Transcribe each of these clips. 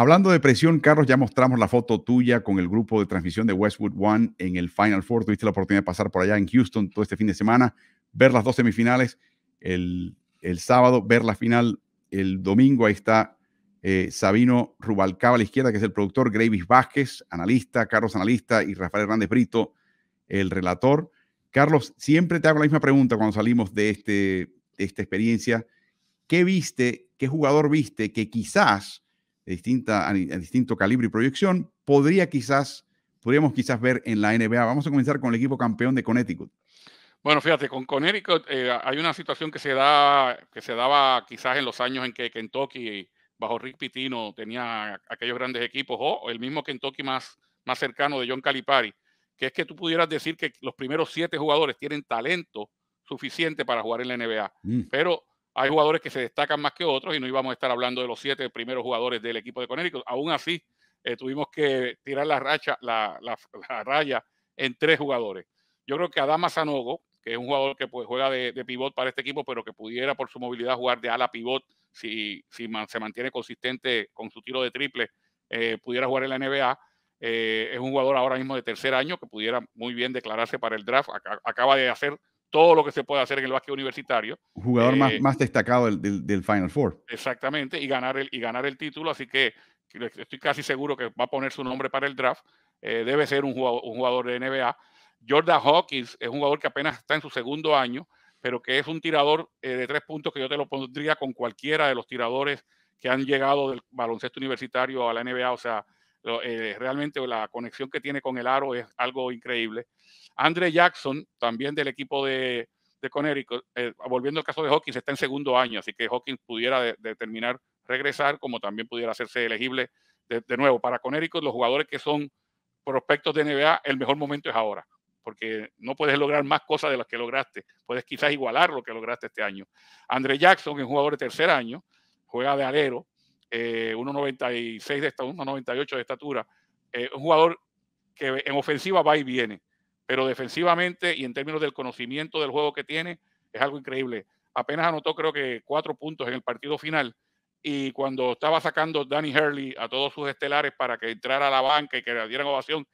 Hablando de presión, Carlos, ya mostramos la foto tuya con el grupo de transmisión de Westwood One en el Final Four. Tuviste la oportunidad de pasar por allá en Houston todo este fin de semana, ver las dos semifinales el, sábado, ver la final el domingo. Ahí está eh, Sabino Rubalcaba a la izquierda, que es el productor, Gravis Vázquez, analista, Carlos analista y Rafael Hernández Brito, el relator. Carlos, siempre te hago la misma pregunta cuando salimos de, este, de esta experiencia. ¿Qué viste, qué jugador viste que quizás distinta, a, distinto calibre y proyección, podría quizás, podríamos quizás ver en la NBA. Vamos a comenzar con el equipo campeón de Connecticut. Bueno, fíjate, con Connecticut eh, hay una situación que se, da, que se daba quizás en los años en que Kentucky bajo Rick Pitino tenía aquellos grandes equipos, o el mismo Kentucky más, más cercano de John Calipari, que es que tú pudieras decir que los primeros siete jugadores tienen talento suficiente para jugar en la NBA, mm. pero hay jugadores que se destacan más que otros y no íbamos a estar hablando de los siete primeros jugadores del equipo de Connecticut. Aún así, eh, tuvimos que tirar la, racha, la, raya en tres jugadores. Yo creo que Adama Sanogo, que es un jugador que pues, juega de, pivot para este equipo, pero que pudiera por su movilidad jugar de ala pivot si, se mantiene consistente con su tiro de triple, eh, pudiera jugar en la NBA. Eh, es un jugador ahora mismo de tercer año que pudiera muy bien declararse para el draft. Acaba de hacer todo lo que se puede hacer en el básquet universitario. Jugador más, eh, más destacado del, Final Four. Exactamente, y ganar el, y ganar el título, así que estoy casi seguro que va a poner su nombre para el draft. Eh, debe ser un jugador, un jugador de NBA. Jordan Hawkins es un jugador que apenas está en su segundo año, pero que es un tirador eh, de tres puntos que yo te lo pondría con cualquiera de los tiradores que han llegado del baloncesto universitario a la NBA, o sea, eh, realmente la conexión que tiene con el aro es algo increíble. Andre Jackson, también del equipo de, de Connecticut, eh, volviendo al caso de Hawkins, está en segundo año, así que Hawkins pudiera determinar regresar, como también pudiera hacerse elegible de, nuevo. Para Connecticut, los jugadores que son prospectos de NBA, el mejor momento es ahora, porque no puedes lograr más cosas de las que lograste, puedes quizás igualar lo que lograste este año. Andre Jackson es jugador de tercer año, juega de alero, 1.96 eh, de estatura, 1.98 de estatura. un jugador que en ofensiva va y viene, pero defensivamente y en términos del conocimiento del juego que tiene, es algo increíble. Apenas anotó creo que cuatro puntos en el partido final y cuando estaba sacando Danny Hurley a todos sus estelares para que entrara a la banca y que le dieran ovación,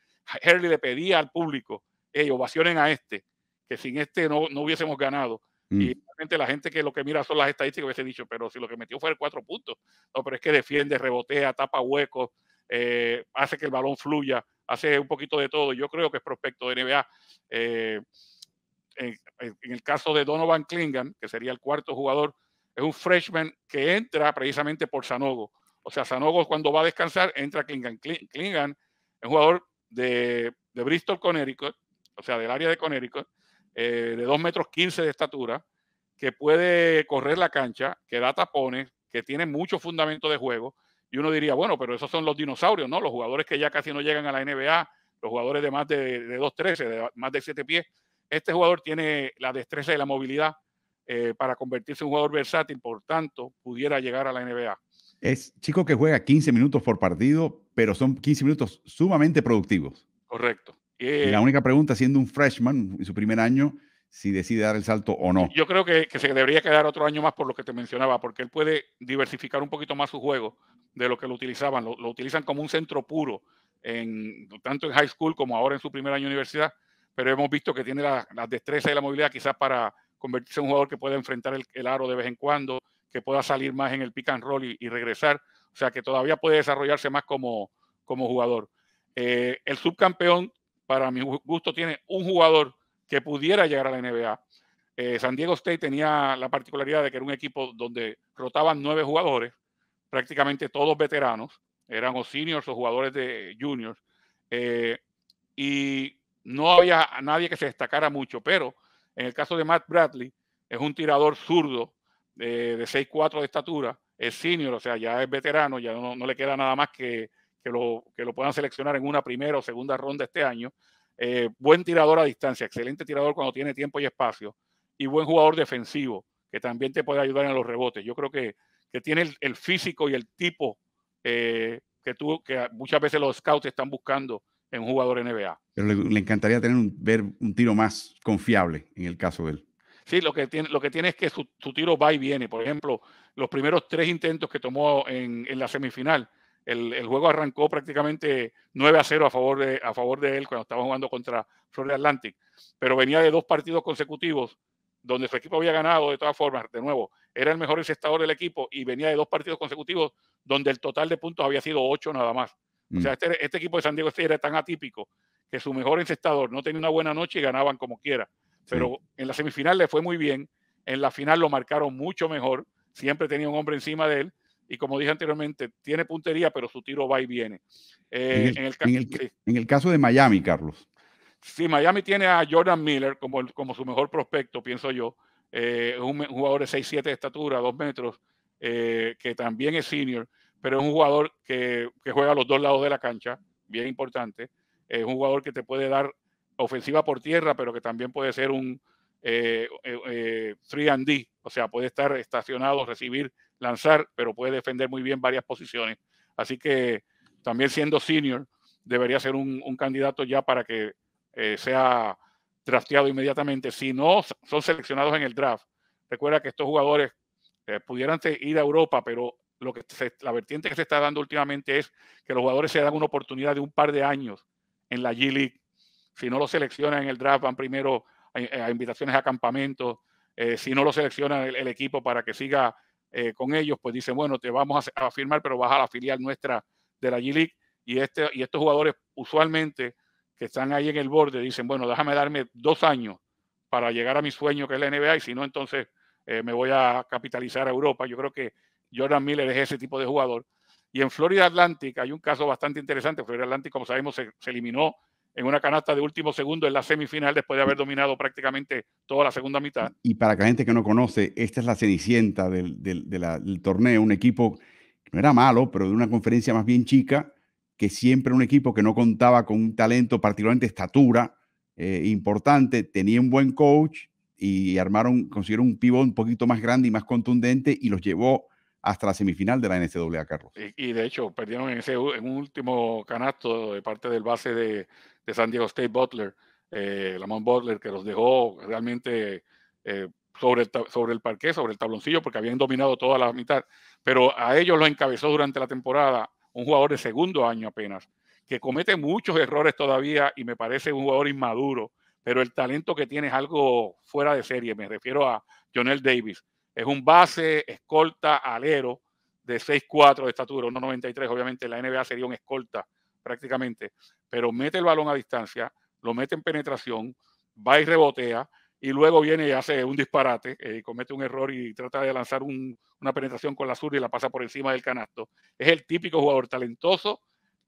Hurley le pedía al público, ellos ovacionen a este, que sin este no, no hubiésemos ganado. Y mm. la gente que lo que mira son las estadísticas, hubiese dicho, pero si lo que metió fue el cuatro puntos, no, pero es que defiende, rebotea, tapa huecos, eh, hace que el balón fluya, hace un poquito de todo. Yo creo que es prospecto de NBA. Eh, en, el caso de Donovan Klingan, que sería el cuarto jugador, es un freshman que entra precisamente por Sanogo. O sea, Sanogo cuando va a descansar entra Klingan. Klingan es un jugador de, de Bristol, Connecticut, o sea, del área de Connecticut, eh, de 2 metros 15 de estatura, que puede correr la cancha, que da tapones, que tiene mucho fundamento de juego. Y uno diría, bueno, pero esos son los dinosaurios, ¿no? Los jugadores que ya casi no llegan a la NBA, los jugadores de más de, de 2.13, de más de 7 pies. Este jugador tiene la destreza y la movilidad eh, para convertirse en un jugador versátil, por tanto, pudiera llegar a la NBA. Es chico que juega 15 minutos por partido, pero son 15 minutos sumamente productivos. Correcto. Eh, la única pregunta, siendo un freshman en su primer año, si decide dar el salto o no. Yo creo que, se debería quedar otro año más por lo que te mencionaba, porque él puede diversificar un poquito más su juego de lo que lo utilizaban. Lo, utilizan como un centro puro, tanto en high school como ahora en su primer año de universidad, pero hemos visto que tiene la destrezas y la movilidad quizás para convertirse en un jugador que pueda enfrentar el, aro de vez en cuando, que pueda salir más en el pick and roll y, regresar. O sea que todavía puede desarrollarse más como, jugador. Eh, el subcampeón para mi gusto, tiene un jugador que pudiera llegar a la NBA. Eh, San Diego State tenía la particularidad de que era un equipo donde rotaban nueve jugadores, prácticamente todos veteranos, eran o seniors o jugadores de juniors, eh, y no había nadie que se destacara mucho, pero en el caso de Matt Bradley, es un tirador zurdo eh, de de 6'4 de estatura, es senior, o sea, ya es veterano, ya no le queda nada más que que lo, que lo puedan seleccionar en una primera o segunda ronda este año. Eh, buen tirador a distancia, excelente tirador cuando tiene tiempo y espacio, y buen jugador defensivo, que también te puede ayudar en los rebotes. Yo creo que, que tiene el, físico y el tipo eh, que, tú, que muchas veces los scouts están buscando en un jugador NBA. Pero le, encantaría tener ver un tiro más confiable en el caso de él. Sí, lo que tiene, lo que tiene es que su, tiro va y viene. Por ejemplo, los primeros tres intentos que tomó en, en la semifinal, el, juego arrancó prácticamente 9 a 0 a favor, de, a favor de él cuando estaba jugando contra Florida Atlantic, pero venía de dos partidos consecutivos donde su equipo había ganado de todas formas, de nuevo, era el mejor encestador del equipo y venía de dos partidos consecutivos donde el total de puntos había sido 8 nada más. O sea, mm. este, este, equipo de San Diego era tan atípico que su mejor encestador no tenía una buena noche y ganaban como quiera. Pero en la semifinal le fue muy bien, en la final lo marcaron mucho mejor, siempre tenía un hombre encima de él y como dije anteriormente, tiene puntería, pero su tiro va y viene. Eh, en, el, en, el, caso de Miami, Carlos. Sí, Miami tiene a Jordan Miller como, como su mejor prospecto, pienso yo. es eh, un, jugador de 6'7 de estatura, 2 metros, eh, que también es senior, pero es un jugador que, que, juega a los dos lados de la cancha, bien importante. Es un jugador que te puede dar ofensiva por tierra, pero que también puede ser un 3 and D, o sea, puede estar estacionado, recibir lanzar, pero puede defender muy bien varias posiciones. Así que también siendo senior, debería ser un, candidato ya para que eh, sea drafteado inmediatamente. Si no son seleccionados en el draft, recuerda que estos jugadores eh, pudieran ir a Europa, pero lo que la vertiente que se está dando últimamente es que los jugadores se dan una oportunidad de un par de años en la G League. Si no lo seleccionan en el draft, van primero a, invitaciones a campamentos. Eh, si no lo selecciona el, equipo para que siga eh, con ellos, pues dicen, bueno, te vamos a, firmar, pero vas a la filial nuestra de la G-League. Y, este, y estos jugadores usualmente que están ahí en el borde dicen, bueno, déjame darme dos años para llegar a mi sueño que es la NBA y si no, entonces eh, me voy a capitalizar a Europa. Yo creo que Jordan Miller es ese tipo de jugador. Y en Florida Atlantic hay un caso bastante interesante. Florida Atlantic, como sabemos, se eliminó en una canasta de último segundo en la semifinal después de haber dominado prácticamente toda la segunda mitad. Y para la gente que no conoce, esta es la cenicienta del, del, torneo, un equipo que no era malo, pero de una conferencia más bien chica, que siempre un equipo que no contaba con un talento, particularmente estatura eh, importante, tenía un buen coach y armaron, consiguieron un pivot un poquito más grande y más contundente y los llevó hasta la semifinal de la NCAA, Carlos. Y, y de hecho, perdieron en, ese, en un último canasto de parte del base de, de San Diego State Butler, eh, Lamont Butler, que los dejó realmente eh, sobre, el, sobre el sobre el tabloncillo, porque habían dominado toda la mitad. Pero a ellos lo encabezó durante la temporada un jugador de segundo año apenas, que comete muchos errores todavía y me parece un jugador inmaduro, pero el talento que tiene es algo fuera de serie. Me refiero a Jonel Davis. Es un base, escolta, alero de 6'4 de estatura, 1'93. Obviamente la NBA sería un escolta prácticamente, pero mete el balón a distancia, lo mete en penetración, va y rebotea, y luego viene y hace un disparate, eh, comete un error y trata de lanzar una penetración con la sur y la pasa por encima del canasto. Es el típico jugador talentoso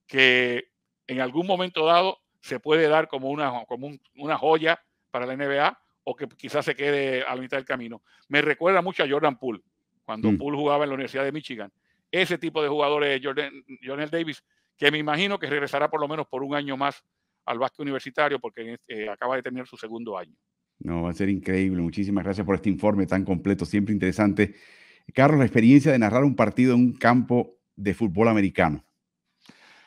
que en algún momento dado se puede dar como una, como una joya para la NBA o que quizás se quede a la mitad del camino. Me recuerda mucho a Jordan Poole, cuando mm. Poole jugaba en la Universidad de Michigan. Ese tipo de jugadores, Jordan, Jordan Davis, que me imagino que regresará por lo menos por un año más al básquet universitario porque este, eh, acaba de terminar su segundo año. No, va a ser increíble. Muchísimas gracias por este informe tan completo, siempre interesante. Carlos, la experiencia de narrar un partido en un campo de fútbol americano.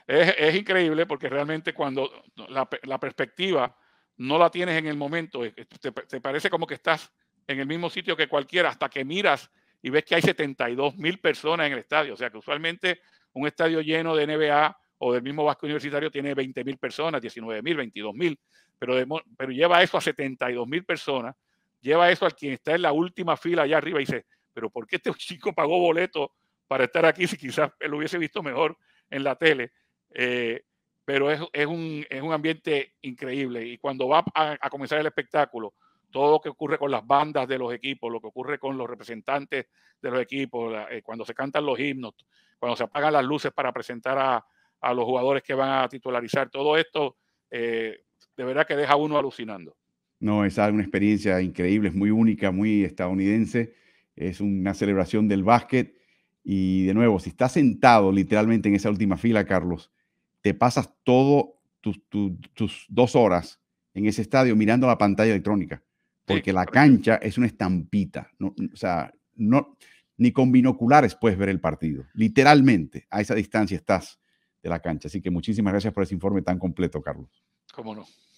Es, increíble porque realmente cuando la, perspectiva no la tienes en el momento, te, te, parece como que estás en el mismo sitio que cualquiera hasta que miras y ves que hay 72 mil personas en el estadio. O sea que usualmente un estadio lleno de NBA o del mismo Vasco Universitario tiene 20 mil personas, 19 mil, 22 mil, pero, pero lleva eso a 72 mil personas, lleva eso al quien está en la última fila allá arriba y dice, pero ¿por qué este chico pagó boleto para estar aquí si quizás lo hubiese visto mejor en la tele? Eh, pero es, es, un, es, un, ambiente increíble y cuando va a comenzar el espectáculo, todo lo que ocurre con las bandas de los equipos, lo que ocurre con los representantes de los equipos, eh, cuando se cantan los himnos, cuando se apagan las luces para presentar a, los jugadores que van a titularizar, todo esto eh, de verdad que deja uno alucinando. No, es una experiencia increíble, es muy única, muy estadounidense, es una celebración del básquet y de nuevo, si estás sentado literalmente en esa última fila, Carlos, te pasas todo tus dos horas en ese estadio mirando la pantalla electrónica porque la cancha es una estampita. o sea, no, ni con binoculares puedes ver el partido. Literalmente, a esa distancia estás de la cancha. Así que muchísimas gracias por ese informe tan completo, Carlos. Cómo no.